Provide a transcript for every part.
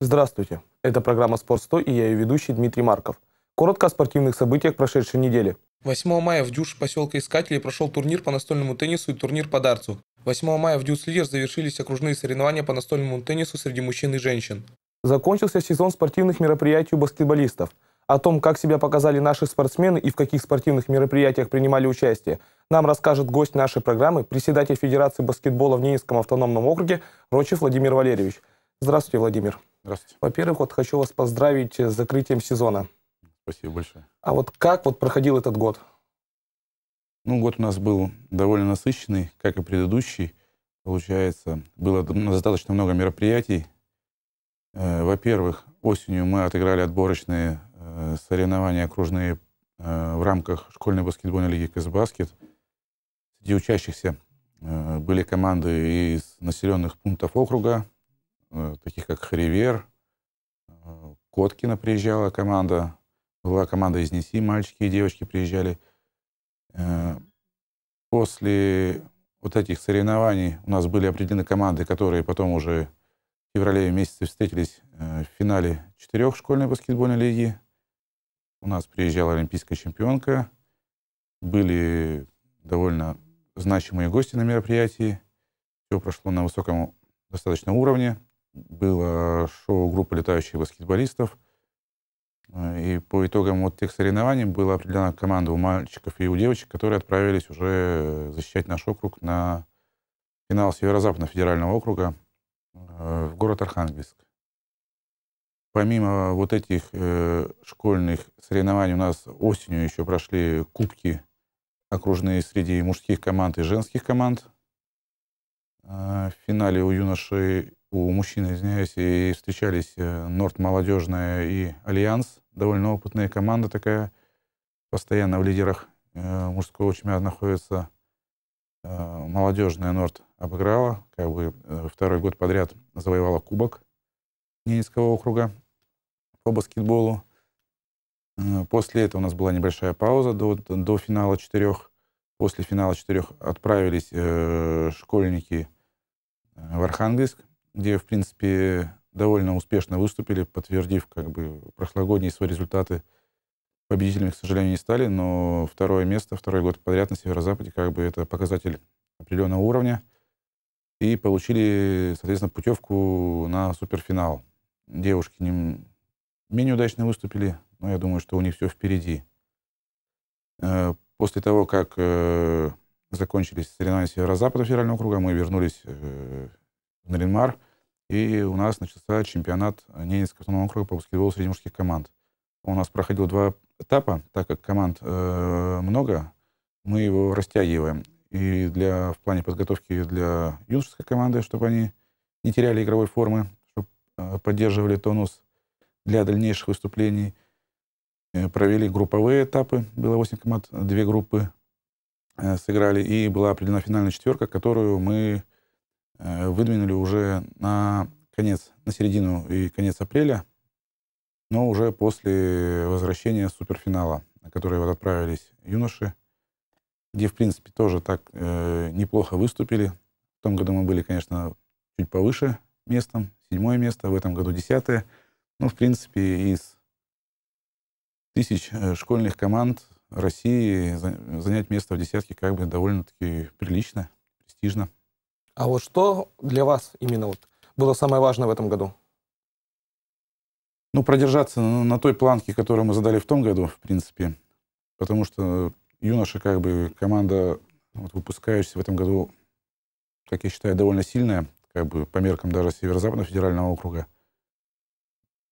Здравствуйте. Это программа «Спорт 100» и я ее ведущий Дмитрий Марков. Коротко о спортивных событиях прошедшей недели. 8 мая в Дюш поселка Искателей прошел турнир по настольному теннису и турнир по дарцу. 8 мая в Дюс Лидер завершились окружные соревнования по настольному теннису среди мужчин и женщин. Закончился сезон спортивных мероприятий у баскетболистов. О том, как себя показали наши спортсмены и в каких спортивных мероприятиях принимали участие, нам расскажет гость нашей программы, председатель Федерации баскетбола в Ненецком автономном округе Рочев Владимир Валерьевич. Здравствуйте, Владимир. Здравствуйте. Во-первых, вот хочу вас поздравить с закрытием сезона. Спасибо большое. А вот как вот проходил этот год? Ну, год у нас был довольно насыщенный, как и предыдущий. Получается, было достаточно много мероприятий. Э, во-первых, осенью мы отыграли отборочные э, соревнования окружные э, в рамках школьной баскетбольной лиги «Казбаскет». Среди учащихся были команды из населенных пунктов округа, Э, таких как Хривер, э, Коткина приезжала команда, была команда из НИСИ, мальчики и девочки приезжали. Э, после вот этих соревнований у нас были определены команды, которые потом уже в феврале месяце встретились в финале четырех школьной баскетбольной лиги. У нас приезжала олимпийская чемпионка. Были довольно значимые гости на мероприятии. Все прошло на высоком достаточно уровне было шоу группы летающих баскетболистов. Э, и по итогам вот тех соревнований была определена команда у мальчиков и у девочек, которые отправились уже э, защищать наш округ на финал Северо-Западного федерального округа э, в город Архангельск. Помимо вот этих школьных соревнований у нас осенью еще прошли кубки окружные среди мужских команд и женских команд. В финале у юношей у мужчины, извиняюсь, и встречались э, Норд Молодежная и Альянс, довольно опытная команда такая, постоянно в лидерах э, мужского чемпионата находится. Э, Молодежная Норд обыграла, как бы второй год подряд завоевала кубок Ненецкого округа по баскетболу. После этого у нас была небольшая пауза до, до финала четырех. После финала четырех отправились э, школьники в Архангельск где, в принципе, довольно успешно выступили, подтвердив как бы прошлогодние свои результаты. Победителями, к сожалению, не стали, но второе место, второй год подряд на Северо-Западе, как бы это показатель определенного уровня. И получили, соответственно, путевку на суперфинал. Девушки не менее удачно выступили, но я думаю, что у них все впереди. Э, после того, как э, закончились соревнования Северо-Запада федерального круга, мы вернулись э, Наринмар, и у нас начался чемпионат а, Ненецкого автономного округа по баскетболу среди мужских команд. у нас проходило два этапа, так как команд э, много, мы его растягиваем. И для, в плане подготовки для юношеской команды, чтобы они не теряли игровой формы, чтобы э, поддерживали тонус для дальнейших выступлений. Э, провели групповые этапы, было 8 команд, две группы э, сыграли, и была определена финальная четверка, которую мы Э, выдвинули уже на конец, на середину и конец апреля, но уже после возвращения суперфинала, на который вот отправились юноши, где, в принципе, тоже так э, неплохо выступили. В том году мы были, конечно, чуть повыше местом, седьмое место, в этом году десятое. Но ну, в принципе, из тысяч э, школьных команд России занять место в десятке как бы довольно-таки прилично, престижно. А вот что для вас именно вот было самое важное в этом году? Ну, продержаться на той планке, которую мы задали в том году, в принципе. Потому что юноши, как бы, команда, вот, выпускающаяся в этом году, как я считаю, довольно сильная, как бы по меркам даже Северо-Западного федерального округа.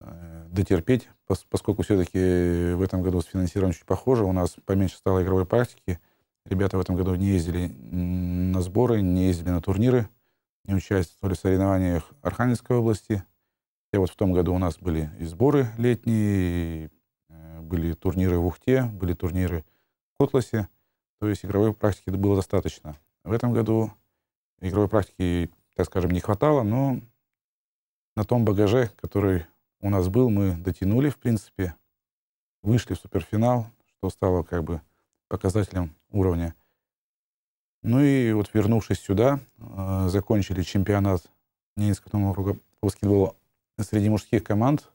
Э, дотерпеть, поскольку все-таки в этом году с финансированием чуть похоже, у нас поменьше стало игровой практики – Ребята в этом году не ездили на сборы, не ездили на турниры, не участвовали в соревнованиях Архангельской области. И вот в том году у нас были и сборы летние, и э, были турниры в Ухте, были турниры в Котласе. То есть игровой практики было достаточно. В этом году игровой практики, так скажем, не хватало, но на том багаже, который у нас был, мы дотянули, в принципе, вышли в суперфинал, что стало как бы показателям уровня. Ну и вот вернувшись сюда, э, закончили чемпионат Ненецкого округа по баскетболу среди мужских команд.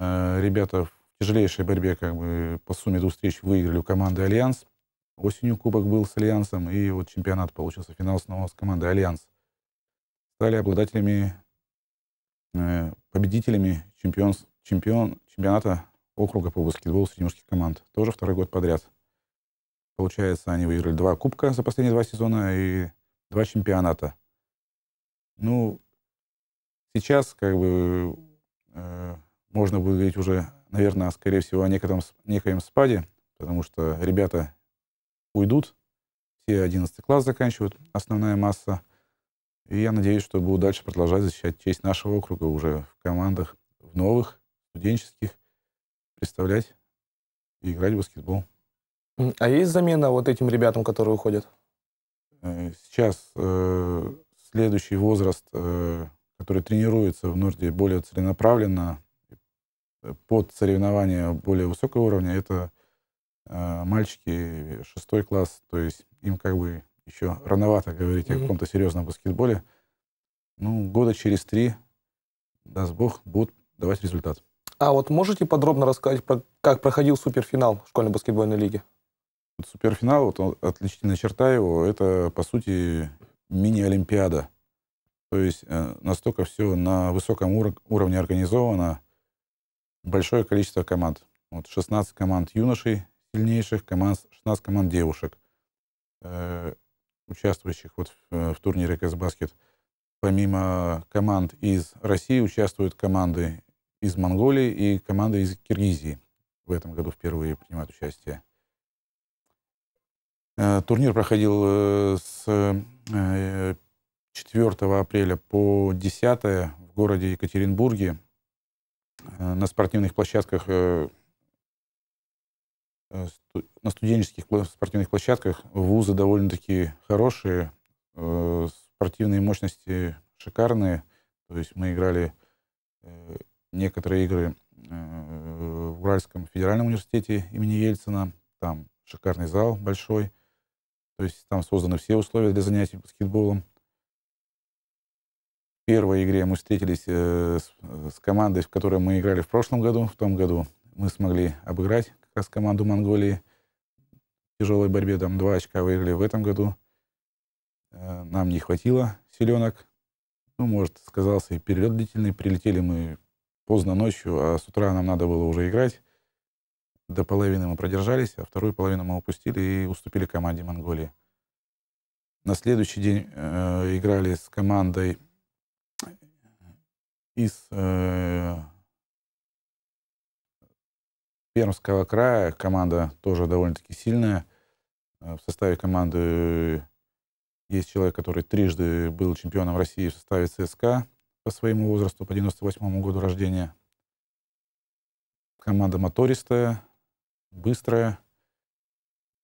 Э, ребята в тяжелейшей борьбе как бы по сумме двух встреч выиграли у команды «Альянс». Осенью кубок был с «Альянсом», и вот чемпионат получился финал снова с командой «Альянс». Стали обладателями, э, победителями чемпион, чемпион, чемпионата округа по баскетболу среди мужских команд. Тоже второй год подряд. Получается, они выиграли два кубка за последние два сезона и два чемпионата. Ну, сейчас как бы э, можно будет говорить уже, наверное, скорее всего, о некотором, некоем спаде, потому что ребята уйдут, все 11 класс заканчивают, основная масса. И я надеюсь, что буду дальше продолжать защищать честь нашего округа уже в командах, в новых, студенческих, представлять и играть в баскетбол. А есть замена вот этим ребятам, которые уходят? Э, сейчас э, следующий возраст, э, который тренируется в Норде более целенаправленно, э, под соревнования более высокого уровня, это э, мальчики э, шестой класс, то есть им как бы еще рановато говорить mm-hmm. о каком-то серьезном баскетболе. Ну, года через три, даст бог, будут давать результат. А вот можете подробно рассказать, про, как проходил суперфинал школьной баскетбольной лиги? Суперфинал, вот он, отличительная черта его, это, по сути, мини-олимпиада. То есть э, настолько все на высоком уровне организовано, большое количество команд. Вот 16 команд юношей сильнейших, команд, 16 команд девушек, э, участвующих вот в, э, в турнире Казбаскет. Помимо команд из России участвуют команды из Монголии и команды из Киргизии. В этом году впервые принимают участие. Э, турнир проходил э, с 4 э, апреля по 10 в городе Екатеринбурге на спортивных площадках, на студенческих спортивных площадках. Вузы довольно-таки хорошие, спортивные мощности шикарные. То есть мы играли некоторые игры в Уральском федеральном университете имени Ельцина. Там шикарный зал большой. То есть там созданы все условия для занятий баскетболом. В первой игре мы встретились э, с, э, с командой, в которой мы играли в прошлом году. В том году мы смогли обыграть как раз команду Монголии в тяжелой борьбе. Там два очка выиграли в этом году. Э, нам не хватило Селенок, Ну, может, сказался и перелет длительный. Прилетели мы поздно ночью, а с утра нам надо было уже играть. До половины мы продержались, а вторую половину мы упустили и уступили команде Монголии. На следующий день э, играли с командой из э, Пермского края. Команда тоже довольно-таки сильная. Э, в составе команды э, есть человек, который трижды был чемпионом России в составе ЦСКА по своему возрасту, по 98 году рождения. Команда мотористая, быстрая.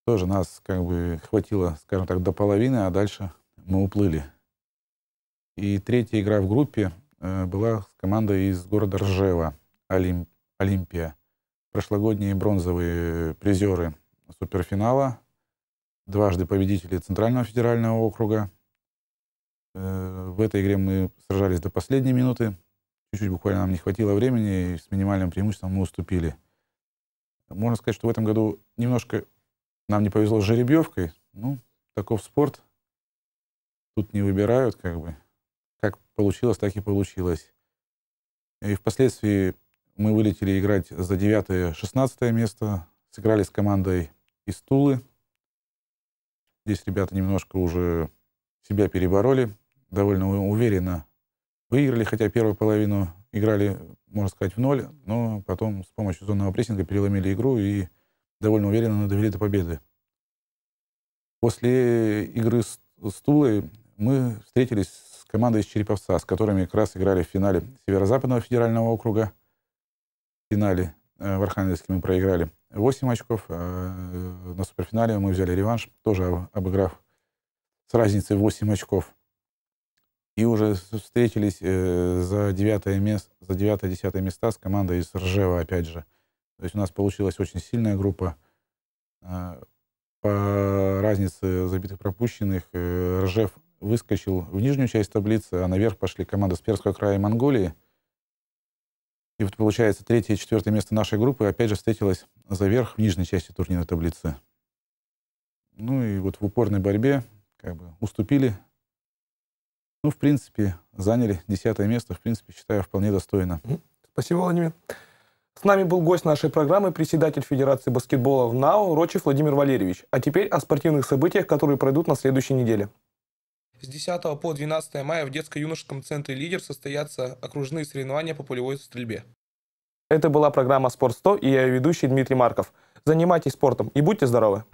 Тоже нас как бы хватило, скажем так, до половины, а дальше мы уплыли. И третья игра в группе э, была с командой из города Ржева, Олимп, Олимпия. Прошлогодние бронзовые призеры суперфинала, дважды победители Центрального федерального округа. Э, в этой игре мы сражались до последней минуты. Чуть-чуть буквально нам не хватило времени, и с минимальным преимуществом мы уступили. Можно сказать, что в этом году немножко нам не повезло с жеребьевкой. Ну, таков спорт. Тут не выбирают, как бы. Как получилось, так и получилось. И впоследствии мы вылетели играть за 9-16 место. Сыграли с командой из Тулы. Здесь ребята немножко уже себя перебороли. Довольно уверенно выиграли, хотя первую половину играли, можно сказать, в ноль, но потом с помощью зонного прессинга переломили игру и довольно уверенно довели до победы. После игры с, с Тулой мы встретились с командой из Череповца, с которыми как раз играли в финале Северо-Западного федерального округа. В финале э, в Архангельске мы проиграли 8 очков. А э, на суперфинале мы взяли реванш, тоже обыграв с разницей 8 очков и уже встретились э, за девятое место, за девятое-десятое места с командой из Ржева, опять же. То есть у нас получилась очень сильная группа. А, по разнице забитых пропущенных э, Ржев выскочил в нижнюю часть таблицы, а наверх пошли команды с Перского края и Монголии. И вот получается третье и четвертое место нашей группы опять же встретилось за верх в нижней части турнирной таблицы. Ну и вот в упорной борьбе как бы уступили ну, в принципе, заняли десятое место, в принципе, считаю, вполне достойно. Спасибо, Владимир. С нами был гость нашей программы, председатель Федерации баскетбола в НАО Рочев Владимир Валерьевич. А теперь о спортивных событиях, которые пройдут на следующей неделе. С 10 по 12 мая в детско-юношеском центре «Лидер» состоятся окружные соревнования по полевой стрельбе. Это была программа «Спорт 100» и я ее ведущий Дмитрий Марков. Занимайтесь спортом и будьте здоровы!